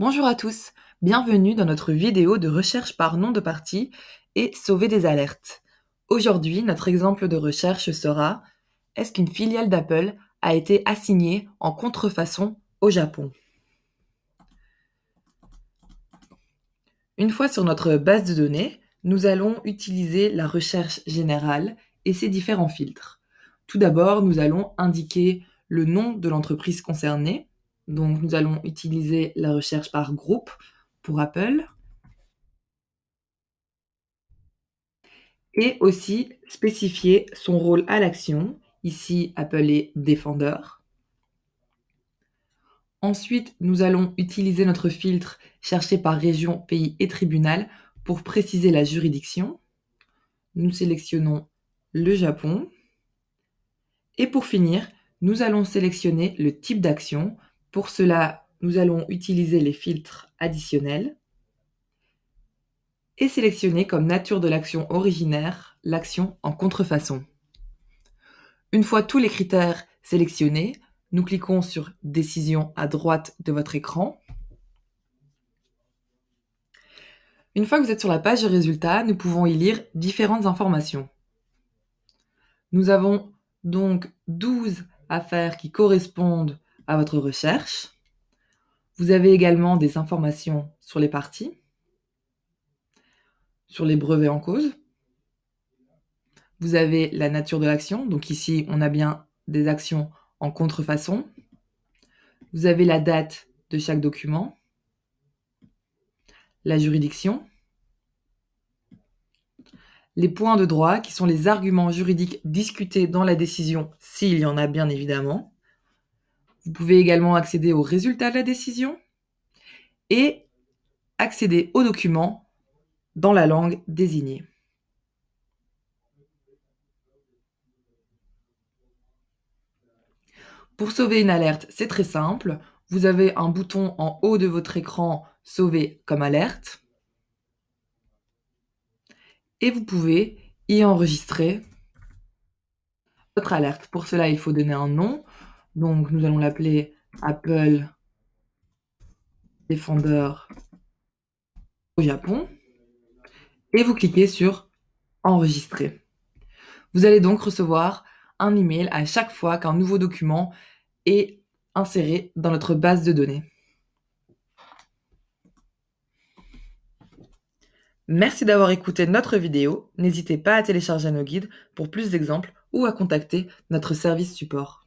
Bonjour à tous, bienvenue dans notre vidéo de recherche par nom de partie et sauver des alertes. Aujourd'hui, notre exemple de recherche sera Est-ce qu'une filiale d'Apple a été assignée en contrefaçon au Japon Une fois sur notre base de données, nous allons utiliser la recherche générale et ses différents filtres. Tout d'abord, nous allons indiquer le nom de l'entreprise concernée donc nous allons utiliser la recherche par groupe pour Apple. Et aussi spécifier son rôle à l'action, ici appelé défendeur. Ensuite, nous allons utiliser notre filtre cherché par région, pays et tribunal pour préciser la juridiction. Nous sélectionnons le Japon. Et pour finir, nous allons sélectionner le type d'action, pour cela, nous allons utiliser les filtres additionnels et sélectionner comme nature de l'action originaire l'action en contrefaçon. Une fois tous les critères sélectionnés, nous cliquons sur Décision à droite de votre écran. Une fois que vous êtes sur la page de résultats, nous pouvons y lire différentes informations. Nous avons donc 12 affaires qui correspondent à votre recherche. Vous avez également des informations sur les parties, sur les brevets en cause. Vous avez la nature de l'action, donc ici on a bien des actions en contrefaçon. Vous avez la date de chaque document, la juridiction, les points de droit qui sont les arguments juridiques discutés dans la décision, s'il y en a bien évidemment, vous pouvez également accéder aux résultats de la décision et accéder aux documents dans la langue désignée. Pour sauver une alerte, c'est très simple. Vous avez un bouton en haut de votre écran Sauver comme alerte. Et vous pouvez y enregistrer votre alerte. Pour cela, il faut donner un nom. Donc nous allons l'appeler Apple Defender au Japon. Et vous cliquez sur Enregistrer. Vous allez donc recevoir un email à chaque fois qu'un nouveau document est inséré dans notre base de données. Merci d'avoir écouté notre vidéo. N'hésitez pas à télécharger nos guides pour plus d'exemples ou à contacter notre service support.